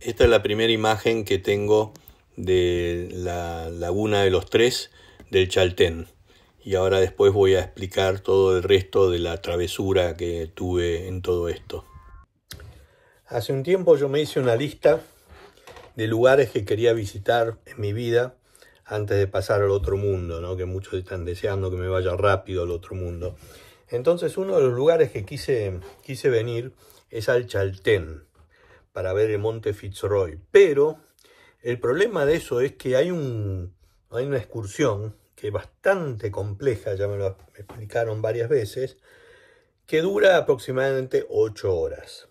Esta es la primera imagen que tengo de la Laguna de los Tres del Chaltén. Y ahora después voy a explicar todo el resto de la travesura que tuve en todo esto. Hace un tiempo yo me hice una lista de lugares que quería visitar en mi vida antes de pasar al otro mundo, ¿no? que muchos están deseando que me vaya rápido al otro mundo. Entonces uno de los lugares que quise, quise venir es al Chaltén para ver el monte Fitzroy. Pero el problema de eso es que hay, una excursión que es bastante compleja, ya me lo explicaron varias veces, que dura aproximadamente 8 horas.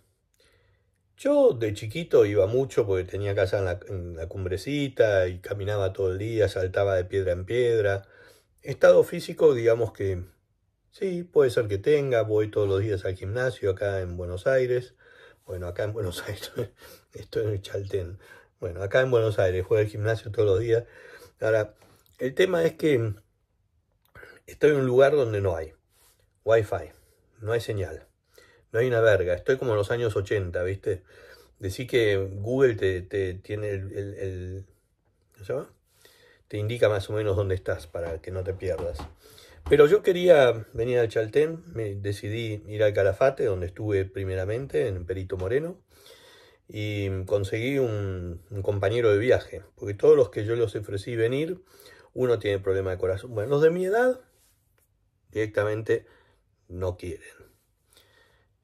Yo de chiquito iba mucho porque tenía casa en la, cumbrecita y caminaba todo el día, saltaba de piedra en piedra. Estado físico, digamos que sí, puede ser que tenga, voy todos los días al gimnasio acá en Buenos Aires. Bueno, acá en Buenos Aires, estoy en el Chaltén. Bueno, acá en Buenos Aires, juega al gimnasio todos los días. Ahora, el tema es que estoy en un lugar donde no hay Wi-Fi, no hay señal, no hay una verga. Estoy como en los años 80, ¿viste? Decí que Google te, te tiene el, el, el se llama? Te indica más o menos dónde estás para que no te pierdas. Pero yo quería venir al Chaltén, me decidí ir al Calafate, donde estuve primeramente, en Perito Moreno, y conseguí un, compañero de viaje, porque todos los que yo les ofrecí venir, uno tiene problema de corazón. Bueno, los de mi edad directamente no quieren.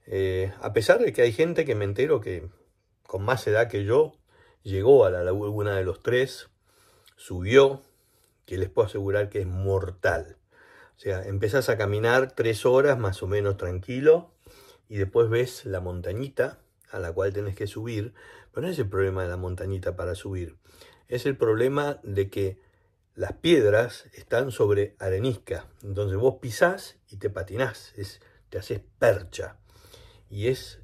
Eh, a pesar de que hay gente que me entero que con más edad que yo llegó a la laguna de los tres, subió, que les puedo asegurar que es mortal sea, empezás a caminar tres horas más o menos tranquilo y después ves la montañita a la cual tenés que subir, pero no es el problema de la montañita para subir, es el problema de que las piedras están sobre arenisca, entonces vos pisás y te patinás, te haces percha y es,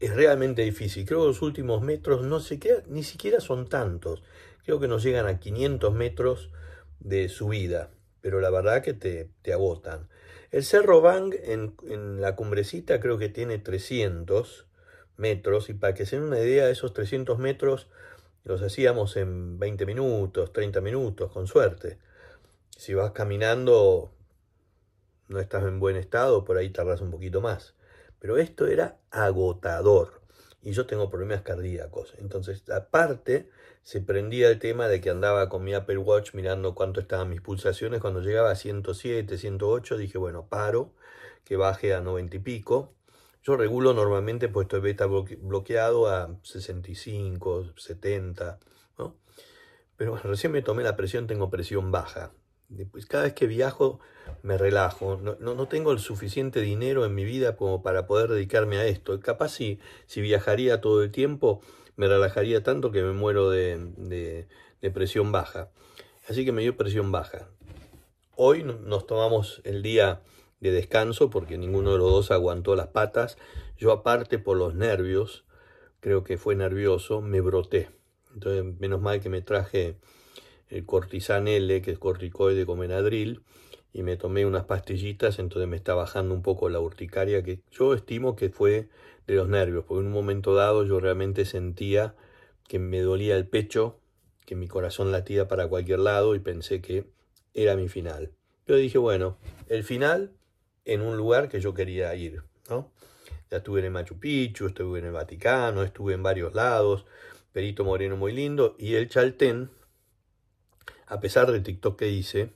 realmente difícil. Creo que los últimos metros no se ni siquiera son tantos, creo que nos llegan a 500 metros de subida pero la verdad que te, agotan. El Cerro Bang en, en, la cumbrecita creo que tiene 300 metros y para que se den una idea, esos 300 metros los hacíamos en 20 minutos, 30 minutos, con suerte. Si vas caminando, no estás en buen estado, por ahí tardas un poquito más. Pero esto era agotador y yo tengo problemas cardíacos. Entonces, aparte, se prendía el tema de que andaba con mi Apple Watch mirando cuánto estaban mis pulsaciones. Cuando llegaba a 107, 108, dije, bueno, paro, que baje a 90 y pico. Yo regulo normalmente, puesto el beta bloqueado a 65, 70, ¿no? Pero recién me tomé la presión, tengo presión baja. Pues cada vez que viajo me relajo, no, tengo el suficiente dinero en mi vida como para poder dedicarme a esto. Capaz si, si viajaría todo el tiempo me relajaría tanto que me muero de, de, de presión baja. Así que me dio presión baja. Hoy nos tomamos el día de descanso porque ninguno de los dos aguantó las patas. Yo aparte por los nervios, creo que fue nervioso, me broté. Entonces menos mal que me traje el cortisán L, que es corticoide con enadril y me tomé unas pastillitas, entonces me está bajando un poco la urticaria, que yo estimo que fue de los nervios, porque en un momento dado yo realmente sentía que me dolía el pecho, que mi corazón latía para cualquier lado y pensé que era mi final. pero dije, bueno, el final en un lugar que yo quería ir, ¿no? Ya estuve en el Machu Picchu, estuve en el Vaticano, estuve en varios lados, Perito Moreno muy lindo, y el Chaltén a pesar del TikTok que hice,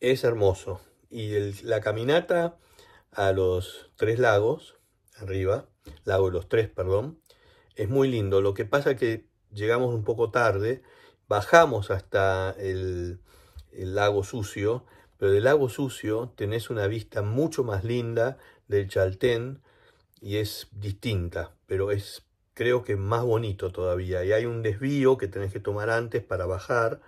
es hermoso. Y la caminata a los tres lagos, arriba, lago de los tres, perdón, es muy lindo. Lo que pasa es que llegamos un poco tarde, bajamos hasta el, el lago sucio, pero del lago sucio tenés una vista mucho más linda del Chaltén y es distinta, pero es creo que más bonito todavía. Y hay un desvío que tenés que tomar antes para bajar,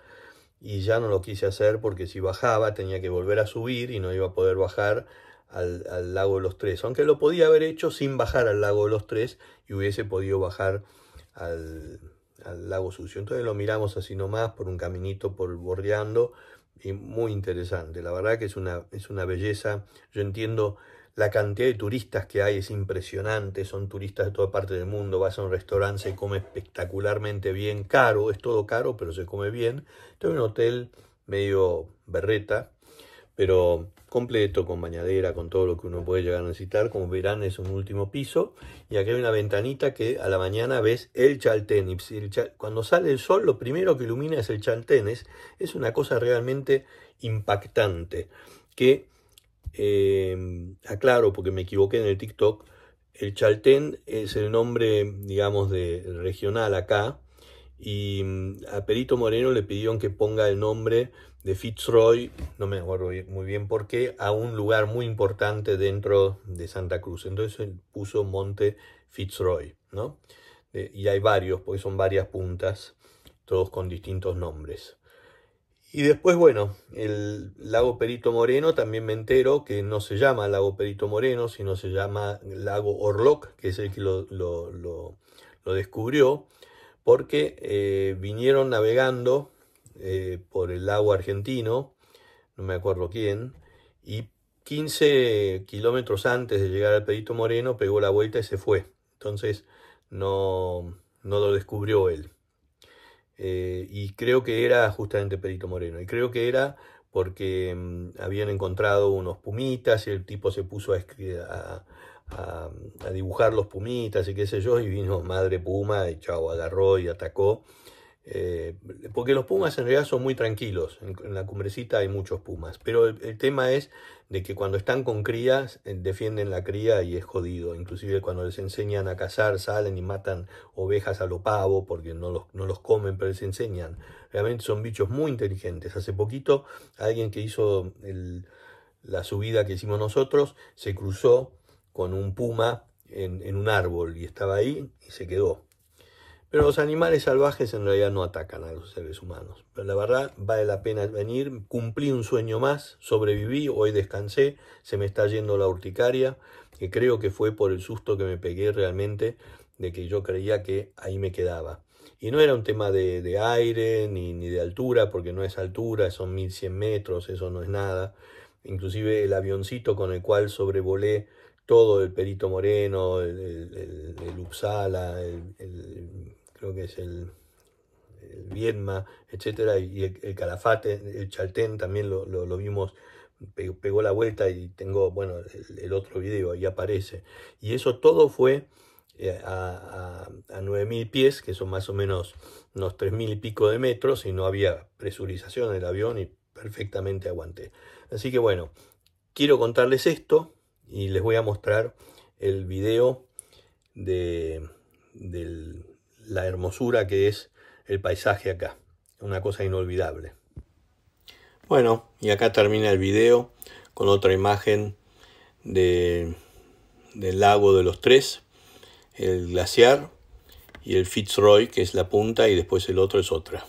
y ya no lo quise hacer porque si bajaba tenía que volver a subir y no iba a poder bajar al, lago de los tres, aunque lo podía haber hecho sin bajar al lago de los tres y hubiese podido bajar al, lago sucio. Entonces lo miramos así nomás por un caminito por bordeando y muy interesante. La verdad que es una, es una belleza. Yo entiendo la cantidad de turistas que hay es impresionante, son turistas de toda parte del mundo, vas a un restaurante, se come espectacularmente bien, caro, es todo caro, pero se come bien. tengo un hotel medio berreta, pero completo, con bañadera, con todo lo que uno puede llegar a necesitar. Como verán, es un último piso. Y aquí hay una ventanita que a la mañana ves el chaltén. Cuando sale el sol, lo primero que ilumina es el chaltén. Es, es una cosa realmente impactante. Que Em, aclaro, porque me equivoqué en el TikTok, el Chaltén es el nombre, digamos, de regional acá, y mm, a Perito Moreno le pidieron que ponga el nombre de Fitzroy, no me acuerdo muy bien por qué, a un lugar muy importante dentro de Santa Cruz. Entonces él puso Monte Fitzroy, ¿no? y hay varios, porque son varias puntas, todos con distintos nombres. Y después, bueno, el lago Perito Moreno, también me entero que no se llama lago Perito Moreno, sino se llama lago Orloc, que es el que lo, descubrió, porque eh, vinieron navegando eh, por el lago argentino, no me acuerdo quién, y 15 kilómetros antes de llegar al Perito Moreno pegó la vuelta y se fue. Entonces no lo descubrió él. Eh, y creo que era justamente Perito Moreno, y creo que era porque mm, habían encontrado unos pumitas y el tipo se puso a, a, a, dibujar los pumitas y qué sé yo, y vino Madre Puma y chao, agarró y atacó. Eh, porque los pumas en realidad son muy tranquilos, en, la cumbrecita hay muchos pumas, pero el, tema es de que cuando están con crías eh, defienden la cría y es jodido, inclusive cuando les enseñan a cazar salen y matan ovejas a lo pavo porque no los, no los comen, pero les enseñan. Realmente son bichos muy inteligentes. Hace poquito alguien que hizo la subida que hicimos nosotros se cruzó con un puma en un árbol y estaba ahí y se quedó pero los animales salvajes en realidad no atacan a los seres humanos. Pero la verdad, vale la pena venir, cumplí un sueño más, sobreviví, hoy descansé, se me está yendo la urticaria, que creo que fue por el susto que me pegué realmente de que yo creía que ahí me quedaba. Y no era un tema de, aire ni, de altura, porque no es altura, son 1100 metros, eso no es nada. Inclusive el avioncito con el cual sobrevolé todo el Perito Moreno, el, el, el creo que es el, el Viedma, etcétera, y el, Calafate, el Chaltén también lo, vimos, pegó la vuelta y tengo, bueno, el, otro video ahí aparece. Y eso todo fue eh, a, a, 9000 pies, que son más o menos unos 3000 y pico de metros, y no había presurización del avión y perfectamente aguanté. Así que bueno, quiero contarles esto y les voy a mostrar el video de, del la hermosura que es el paisaje acá. Una cosa inolvidable. Bueno, y acá termina el video con otra imagen de, del lago de los tres, el glaciar y el Fitzroy, que es la punta, y después el otro es otra.